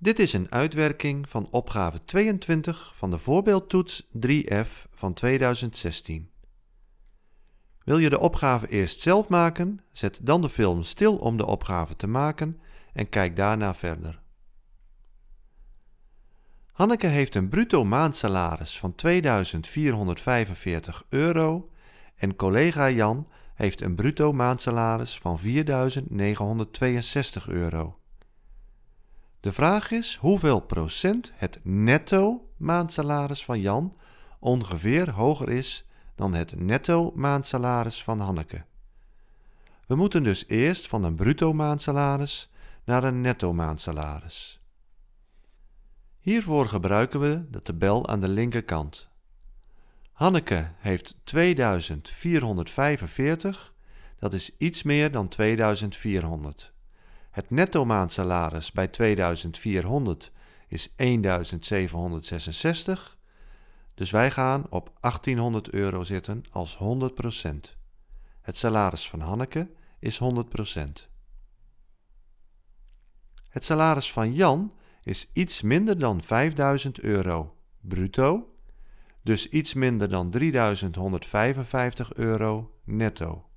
Dit is een uitwerking van opgave 22 van de voorbeeldtoets 3F van 2016. Wil je de opgave eerst zelf maken, zet dan de film stil om de opgave te maken en kijk daarna verder. Hanneke heeft een bruto maandsalaris van 2445 euro en collega Jan heeft een bruto maandsalaris van 4962 euro. De vraag is hoeveel procent het netto maandsalaris van Jan ongeveer hoger is dan het netto maandsalaris van Hanneke. We moeten dus eerst van een bruto maandsalaris naar een netto maandsalaris. Hiervoor gebruiken we de tabel aan de linkerkant. Hanneke heeft 2445, dat is iets meer dan 2400. Het netto maandsalaris bij 2400 is 1766. Dus wij gaan op 1800 euro zitten als 100%. Het salaris van Hanneke is 100%. Het salaris van Jan is iets minder dan 5000 euro bruto, dus iets minder dan 3155 euro netto.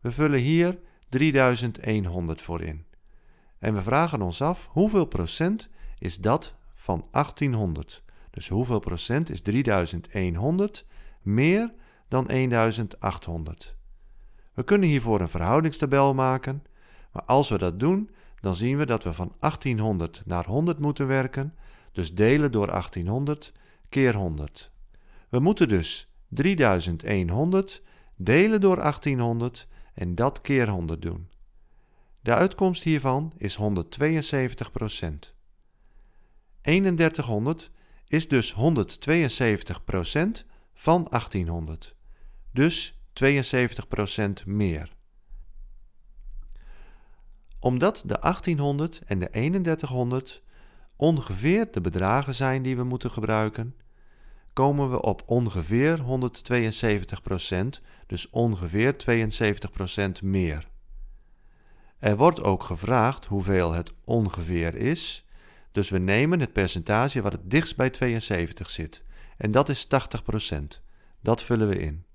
We vullen hier 3100 voor in. En we vragen ons af hoeveel procent is dat van 1800? Dus hoeveel procent is 3100 meer dan 1800? We kunnen hiervoor een verhoudingstabel maken, maar als we dat doen, dan zien we dat we van 1800 naar 100 moeten werken, dus delen door 1800 keer 100. We moeten dus 3100 delen door 1800 en dat keer 100 doen. De uitkomst hiervan is 172 3100 is dus 172 van 1800, dus 72 meer. Omdat de 1800 en de 3100 ongeveer de bedragen zijn die we moeten gebruiken, komen we op ongeveer 172%, dus ongeveer 72% meer. Er wordt ook gevraagd hoeveel het ongeveer is, dus we nemen het percentage wat het dichtst bij 72 zit, en dat is 80%. Dat vullen we in.